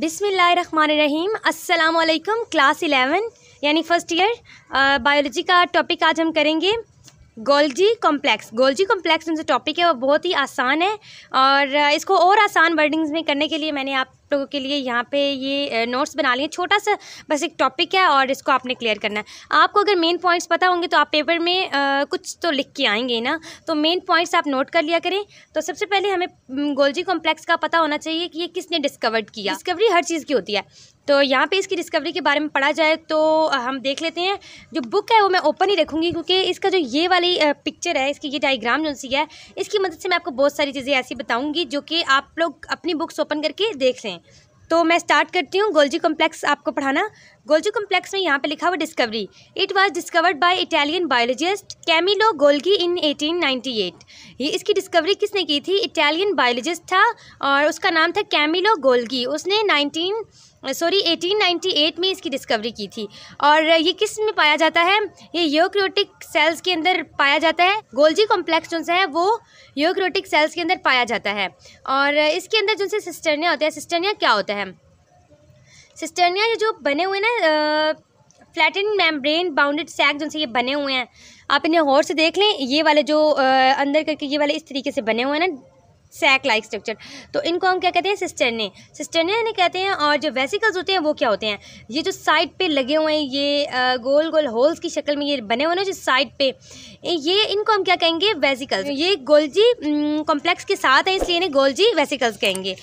बिसमीम् अल्लाम class eleven यानी first year biology का टॉपिक आज हम करेंगे गोल्जी कॉम्प्लेक्स गोल्जी कॉम्प्लेक्स जो टॉपिक है वो बहुत ही आसान है और इसको और आसान वर्डिंग्स में करने के लिए मैंने आप लोगों के लिए यहाँ पे ये नोट्स बना लिए छोटा सा बस एक टॉपिक है और इसको आपने क्लियर करना है आपको अगर मेन पॉइंट्स पता होंगे तो आप पेपर में आ, कुछ तो लिख के आएंगे ना तो मेन पॉइंट्स आप नोट कर लिया करें तो सबसे पहले हमें गोल्जी कॉम्प्लेक्स का पता होना चाहिए कि ये किसने डिस्कवर्ड किया डिस्कवरी हर चीज़ की होती है तो यहाँ पे इसकी डिस्कवरी के बारे में पढ़ा जाए तो हम देख लेते हैं जो बुक है वो मैं ओपन ही रखूँगी क्योंकि इसका जो ये वाली पिक्चर है इसकी ये डायग्राम जो सी है इसकी मदद से मैं आपको बहुत सारी चीज़ें ऐसी बताऊँगी जो कि आप लोग अपनी बुक्स ओपन करके देख लें तो मैं स्टार्ट करती हूँ गोल्जी कॉम्प्लेक्स आपको पढ़ाना गोल्जी कॉम्प्लेक्स में यहाँ पे लिखा हुआ discovery it was discovered by Italian biologist Camillo Golgi in 1898 ये इसकी डिस्कवरी किसने की थी इटालियन बायोलॉजिस्ट था और उसका नाम था कैमिलो गोल्गी उसने नाइनटीन 19... सॉरी 1898 में इसकी डिस्कवरी की थी और ये किस में पाया जाता है ये योक्रोटिक सेल्स के अंदर पाया जाता है गोल्जी कॉम्प्लेक्स जो है वो योक्रोटिक सेल्स के अंदर पाया जाता है और इसके अंदर जो सिस्टर्निया होता है सिस्टर्निया क्या होता है सिस्टर्निया जो बने हुए ना फ्लैटन मेम्ब्रेन बाउंडेड सैक जो ये बने हुए हैं आप इन्हें गौर से देख लें ये वाले जो आ, अंदर करके ये वाले इस तरीके से बने हुए हैं ना सैक लाइक स्ट्रक्चर तो इनको हम क्या कहते हैं सिस्टरने सिस्टरने यानी कहते हैं और जो वेसिकल्स होते हैं वो क्या होते हैं ये जो साइड पे लगे हुए हैं ये गोल गोल होल्स की शक्ल में ये बने हुए हैं जो साइड पे ये इनको हम क्या कहेंगे वेसिकल्स ये गोल्जी कॉम्प्लेक्स के साथ हैं इसलिए इन्हें गोल्जी वेसिकल्स कहेंगे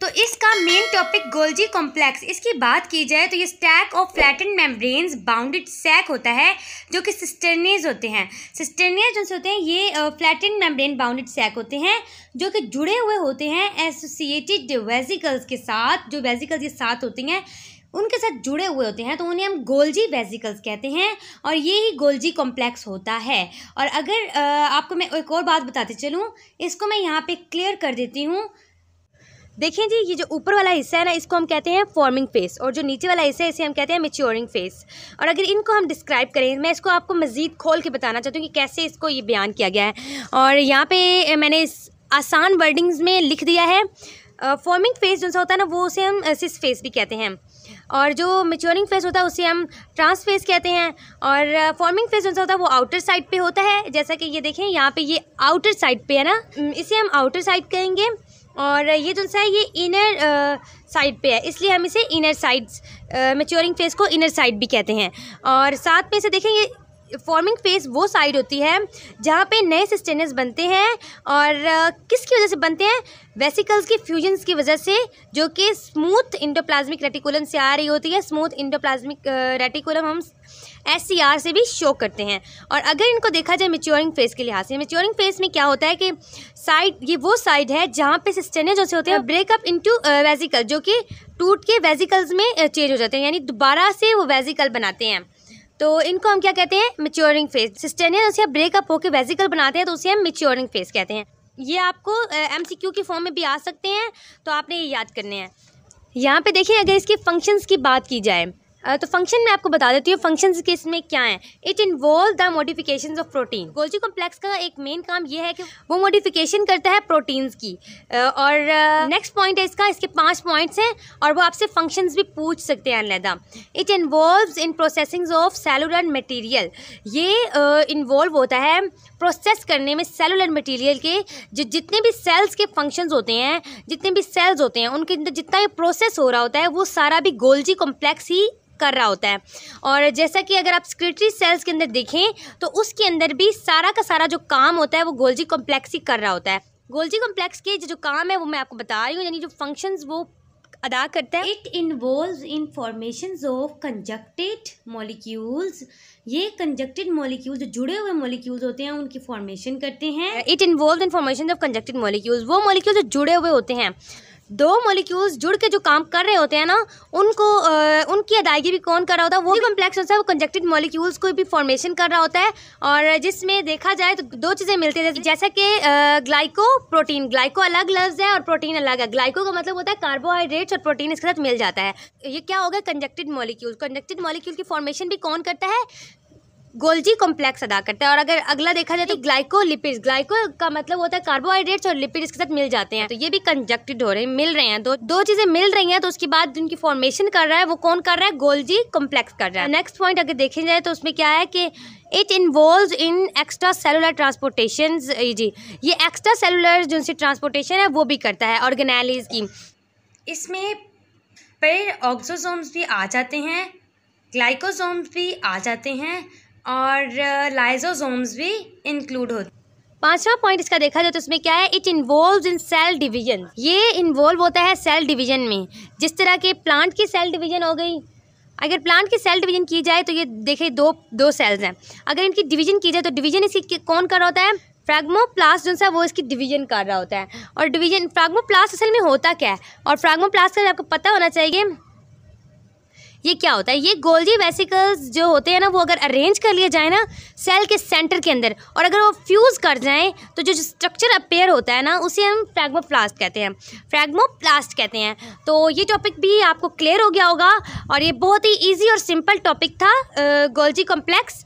तो इसका मेन टॉपिक गोल्जी कॉम्प्लेक्स इसकी बात की जाए तो ये stack of flatten membranes bounded sac होता है जो कि सिस्टर्नियज होते हैं सिस्टर्नियज जो होते हैं ये फ्लैटन मेम्ब्रेन बाउंडेड सैक होते हैं जो कि जुड़े हुए होते हैं एसोसिएटेड वेजिकल्स के साथ जो वेजिकल्स ये साथ होती हैं उनके साथ जुड़े हुए होते हैं तो उन्हें हम गोल्जी वेजिकल्स कहते हैं और ये ही गोल्जी कॉम्प्लेक्स होता है और अगर आपको मैं एक और बात बताते चलूँ इसको मैं यहाँ पर क्लियर कर देती हूँ देखिए जी ये जो ऊपर वाला हिस्सा है ना इसको हम कहते हैं फॉर्मिंग फेस और जो नीचे वाला हिस्सा है इसे हम कहते हैं मेच्योरिंग फेस और अगर इनको हम डिस्क्राइब करें मैं इसको आपको मज़ीद खोल के बताना चाहती हूँ कि कैसे इसको ये बयान किया गया है और यहाँ पे मैंने आसान वर्डिंग्स में लिख दिया है फॉर्मिंग फेस जो सा होता है ना वो उसे हम सिस फेस भी कहते हैं और जो मेच्योरिंग फेस होता है उसे हम ट्रांस फेस कहते हैं और फॉर्मिंग फेस जो सा होता है वो आउटर साइड पे होता है जैसा कि ये देखें यहाँ पे ये आउटर साइड पे है ना इसे हम आउटर साइड कहेंगे और ये जो सा है ये इनर साइड पे है इसलिए हम इसे इनर साइड्स मेच्योरिंग फेस को इनर साइड भी कहते हैं और साथ में इसे ये फॉर्मिंग फेस वो साइड होती है जहाँ पे नए सिस्टेनस बनते हैं और किसकी वजह से बनते हैं वेसिकल्स के फ्यूजन्स की वजह से जो कि स्मूथ इंडोप्लाज्मिक रेटिकुलम से आ रही होती है स्मूथ इंडोप्लाज्मिक रेटिकुलम हम एस से भी शो करते हैं और अगर इनको देखा जाए मेच्योरिंग फेज़ के लिहाज से मेच्योरिंग फेज़ में क्या होता है कि साइड ये वो साइड है जहाँ पे सिस्टेने जो से होते हैं ब्रेकअप इंटू वेजिकल जो कि टूट के वेजिकल्स में चेंज हो जाते हैं यानी दोबारा से वो वेजिकल बनाते हैं तो इनको हम क्या कहते हैं मेच्योरिंग फेज सिस्टेनियन उसे ब्रेकअप होकर वेजिकल बनाते हैं तो उसे हम मेच्योरिंग फेज कहते हैं ये आपको एम सी क्यू के फॉर्म में भी आ सकते हैं तो आपने ये याद करने हैं यहाँ पे देखिए अगर इसके फंक्शंस की बात की जाए तो फंक्शन मैं आपको बता देती हूँ फंक्शन इसमें क्या है it involve the modification of protein Golgi complex का एक मेन काम यह है कि वो मोडिफिकेशन करता है प्रोटीन्स की और नेक्स्ट पॉइंट है इसका इसके पाँच पॉइंट्स हैं और वो आपसे फंक्शन भी पूछ सकते हैं अनलैदा it involve in processing of cellular material ये इन्वॉल्व होता है प्रोसेस करने में सेलुलर मटेरियल के जो जितने भी सेल्स के फंक्शंस होते हैं जितने भी सेल्स होते हैं उनके अंदर जितना भी प्रोसेस हो रहा होता है वो सारा भी गोल्जी कॉम्प्लेक्स ही कर रहा होता है और जैसा कि अगर आप स्क्रिटरी सेल्स के अंदर देखें तो उसके अंदर भी सारा का सारा जो काम होता है वो गोल्जी कॉम्प्लेक्स ही कर रहा होता है गोल्जी कॉम्प्लेक्स के जो काम है वो मैं आपको बता रही हूँ यानी जो फंक्शंस वो अदा करता है it involve in formation of conjugated molecules ये कंजक्टेड मोलिक्यूल जो जुड़े हुए मॉलिक्यूल्स होते हैं उनकी फॉर्मेशन करते हैं it involve in formation of conjugated molecules वो मॉलिक्यूल जो जुड़े हुए होते हैं दो मोलिक्यूल्स जुड़ के जो काम कर रहे होते हैं ना उनको आ, उनकी अदायगी भी कौन कर रहा होता है वो भी कम्प्लेक्स होता है वो कंजेक्टेड मोलिक्यूल्स को भी फॉर्मेशन कर रहा होता है और जिसमें देखा जाए तो दो चीज़ें मिलती हैं जैसे कि ग्लाइको प्रोटीन ग्लाइको अलग लफ्ज़ है और प्रोटीन अलग है ग्लाइको का मतलब होता है कार्बोहाइड्रेट्स और प्रोटीन इसके साथ मिल जाता है ये क्या होगा कंजेक्टेड मॉलिक्यूल कंजेक्टेड मॉलिक्यूल की फॉर्मेशन भी कौन करता है गोल्जी कॉम्प्लेक्स अदा करता है और अगर अगला देखा जाए तो ग्लाइको लिपिड ग्लाइको का मतलब होता है कार्बोहाइड्रेट्स और लिपिड्स इसके साथ मिल जाते हैं तो ये भी कंजक्टेड हो रहे हैं मिल रहे हैं दो दो चीजें मिल रही हैं तो उसके बाद जिनकी फॉर्मेशन कर रहा है वो कौन कर रहा है गोल्जी कॉम्प्लेक्स कर रहा है नेक्स्ट पॉइंट अगर देखे जाए तो उसमें क्या है कि it involve in extra cellular transportation जी ये एक्स्ट्रा सेलुलर जो ट्रांसपोर्टेशन है वो भी करता है ऑर्गेनाइलिज की इसमें पेड़ ऑक्सोसोम्स भी आ जाते हैं ग्लाइकोसोम्स भी आ जाते हैं और लाइजोजोम्स भी इंक्लूड होते पांचवा पॉइंट इसका देखा जाए तो इसमें क्या है it involve in cell division ये इन्वॉल्व होता है सेल डिवीजन में जिस तरह के प्लांट की सेल डिवीजन हो गई अगर प्लांट की सेल डिवीजन की जाए तो ये देखिए दो दो सेल्स हैं अगर इनकी डिवीजन की जाए तो डिवीजन इसकी कौन कर रहा होता है फ्रैगमोप्लास्ट जो है वो इसकी डिवीजन कर रहा होता है और डिवीजन फ्रैगमोप्लास्ट असल में होता क्या है और फ्रैगमोप्लास्ट का आपको पता होना चाहिए ये क्या होता है ये गोल्जी वेसिकल्स जो होते हैं ना वो अगर अरेंज कर लिए जाए ना सेल के सेंटर के अंदर और अगर वो फ्यूज़ कर जाएँ तो जो स्ट्रक्चर अपेयर होता है ना उसे हम फ्रैगमोप्लास्ट कहते हैं फ्रैगमोप्लास्ट कहते हैं तो ये टॉपिक भी आपको क्लियर हो गया होगा और ये बहुत ही ईजी और सिंपल टॉपिक था गोल्जी कॉम्प्लेक्स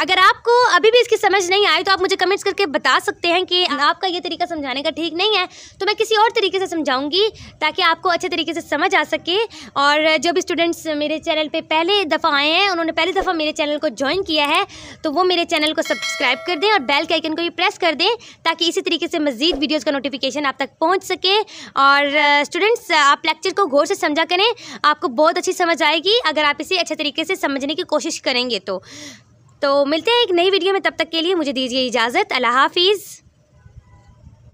अगर आपको अभी भी इसकी समझ नहीं आई तो आप मुझे कमेंट्स करके बता सकते हैं कि आपका ये तरीका समझाने का ठीक नहीं है तो मैं किसी और तरीके से समझाऊंगी ताकि आपको अच्छे तरीके से समझ आ सके और जो भी स्टूडेंट्स मेरे चैनल पर पहले दफ़ा आए हैं उन्होंने पहली दफ़ा मेरे चैनल को ज्वाइन किया है तो वो मेरे चैनल को सब्सक्राइब कर दें और बैल के आइकन को भी प्रेस कर दें ताकि इसी तरीके से मज़ीद वीडियोज़ का नोटिफिकेशन आप तक पहुँच सके और स्टूडेंट्स आप लेक्चर को गौर से समझा करें आपको बहुत अच्छी समझ आएगी अगर आप इसे अच्छे तरीके से समझने की कोशिश करेंगे तो तो मिलते हैं एक नई वीडियो में तब तक के लिए मुझे दीजिए इजाज़त अल्लाह हाफिज़